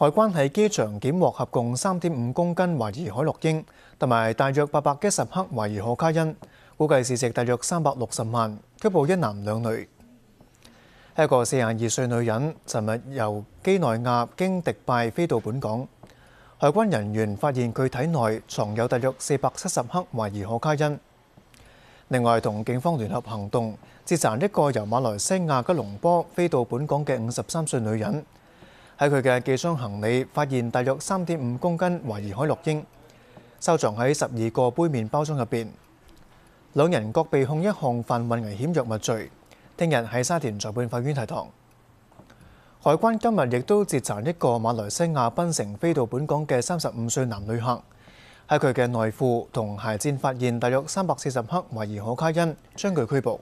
海关喺机场检获合共三點五公斤怀疑海洛因，同埋大約八百一十克怀疑可卡因，估计市值大約三百六十萬。拘捕一男兩女，一個四廿二歲女人，尋日由基內亞經迪拜飛到本港，海关人员发现佢体内藏有大約四百七十克怀疑可卡因。另外同警方联合行动，截查一個由馬來西亞吉隆坡飛到本港嘅五十三歲女人。喺佢嘅寄箱行李發現大約三點五公斤懷疑海洛因，收藏喺十二個杯麵包裝入邊。两人各被控一項犯運危險藥物罪，聽日喺沙田裁判法院提堂。海關今日亦都截查一個馬來西亞槟城飛到本港嘅三十五歲男旅客，喺佢嘅內褲同鞋墊發現大約三百四十克懷疑可卡因，將佢拘捕。